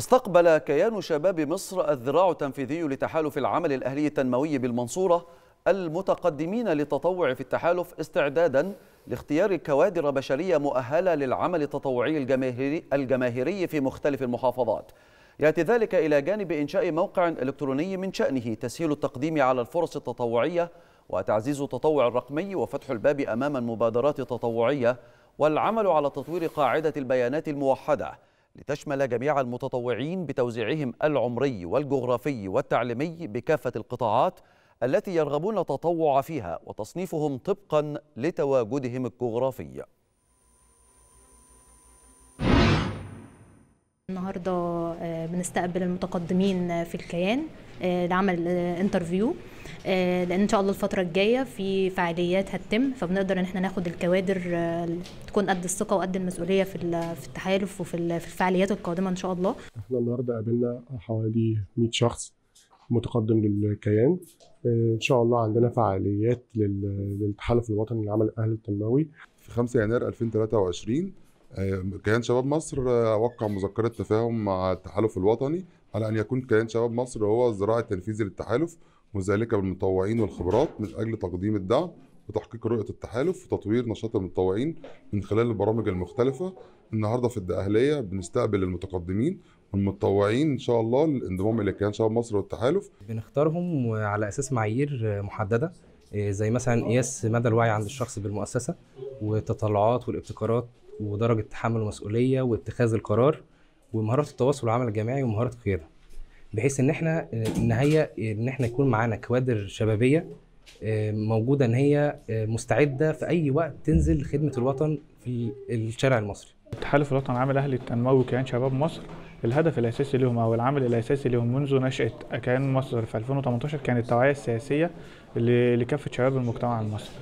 استقبل كيان شباب مصر الذراع التنفيذي لتحالف العمل الأهلي التنموي بالمنصورة المتقدمين للتطوع في التحالف استعدادا لاختيار كوادر بشرية مؤهلة للعمل التطوعي الجماهيري, الجماهيري في مختلف المحافظات يأتي ذلك إلى جانب إنشاء موقع إلكتروني من شأنه تسهيل التقديم على الفرص التطوعية وتعزيز التطوع الرقمي وفتح الباب أمام المبادرات التطوعية والعمل على تطوير قاعدة البيانات الموحدة لتشمل جميع المتطوعين بتوزيعهم العمري والجغرافي والتعليمي بكافة القطاعات التي يرغبون التطوع فيها وتصنيفهم طبقا لتواجدهم الجغرافي النهارده آه، بنستقبل المتقدمين في الكيان آه، لعمل آه، انترفيو آه، لان ان شاء الله الفتره الجايه في فعاليات هتتم فبنقدر ان احنا ناخد الكوادر آه، تكون قد الثقه وقد المسؤوليه في في التحالف وفي الفعاليات القادمه ان شاء الله احنا النهارده قابلنا حوالي 100 شخص متقدم للكيان آه، ان شاء الله عندنا فعاليات للتحالف الوطني للعمل الاهلي التنموي في 5 يناير 2023 كيان شباب مصر وقع مذكرة تفاهم مع التحالف الوطني على أن يكون كيان شباب مصر هو الذراع التنفيذي للتحالف وذلك بالمتطوعين والخبرات من أجل تقديم الدعم وتحقيق رؤية التحالف وتطوير نشاط المتطوعين من خلال البرامج المختلفة النهاردة في الدقهلية بنستقبل المتقدمين والمتطوعين إن شاء الله للانضمام إلى كيان شباب مصر والتحالف بنختارهم على أساس معايير محددة آه، زي مثلا قياس مدى الوعي عند الشخص بالمؤسسة والتطلعات والابتكارات ودرجة تحمل المسؤولية واتخاذ القرار ومهارات التواصل والعمل الجماعي ومهارة القيادة بحيث ان احنا هي ان احنا يكون معانا كوادر شبابيه آه، موجوده ان هي آه، مستعده في اي وقت تنزل خدمه الوطن في الشارع المصري. تحالف الوطن العام الاهلي التنموي وكيان شباب مصر الهدف الاساسي لهم او العمل الاساسي لهم منذ نشاه كيان مصر في 2018 كان التوعيه السياسيه لكافه شباب المجتمع المصري.